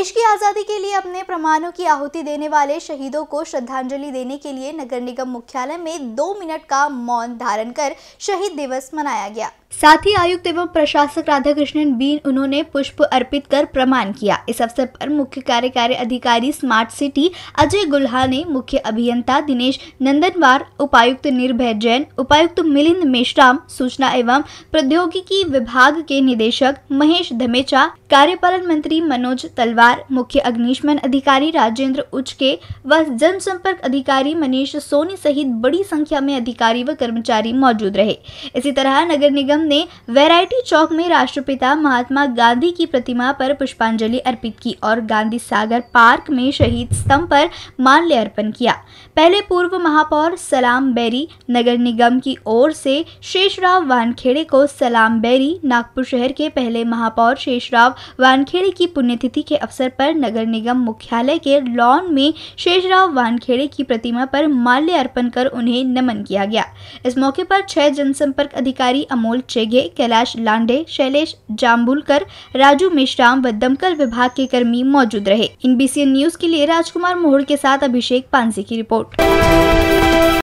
देश की आज़ादी के लिए अपने प्रमाणों की आहुति देने वाले शहीदों को श्रद्धांजलि देने के लिए नगर निगम मुख्यालय में दो मिनट का मौन धारण कर शहीद दिवस मनाया गया साथ ही आयुक्त एवं प्रशासक राधा कृष्णन बीन उन्होंने पुष्प अर्पित कर प्रमाण किया इस अवसर पर मुख्य कार्यकारी अधिकारी स्मार्ट सिटी अजय गुल्हा ने मुख्य अभियंता दिनेश नंदनवार उपायुक्त निर्भय जैन उपायुक्त मिलिंद मेश्राम सूचना एवं प्रौद्योगिकी विभाग के निदेशक महेश धमेचा कार्यपालन मंत्री मनोज तलवार आर मुख्य अग्निशमन अधिकारी राजेंद्र उचके व जनसंपर्क अधिकारी मनीष सोनी सहित बड़ी संख्या में अधिकारी व कर्मचारी मौजूद रहे इसी तरह नगर निगम ने वैरायटी चौक में राष्ट्रपिता महात्मा गांधी की प्रतिमा पर पुष्पांजलि अर्पित की और गांधी सागर पार्क में शहीद स्तंभ पर माल्य अर्पण किया पहले पूर्व महापौर सलाम बैरी नगर निगम की ओर से शेषराव वानखेड़े को सलाम बैरी नागपुर शहर के पहले महापौर शेषराव वानखेड़े की पुण्यतिथि के अवसर अवसर पर नगर निगम मुख्यालय के लॉन में शेषराव वानखेड़े की प्रतिमा पर माल्य अर्पण कर उन्हें नमन किया गया इस मौके पर छह जनसंपर्क अधिकारी अमोल चेघे कैलाश लांडे शैलेश जाम्बुलकर राजू मेश्राम व दमकल विभाग के कर्मी मौजूद रहे इन बीसीएन न्यूज के लिए राजकुमार मोहड़ के साथ अभिषेक पानसी की रिपोर्ट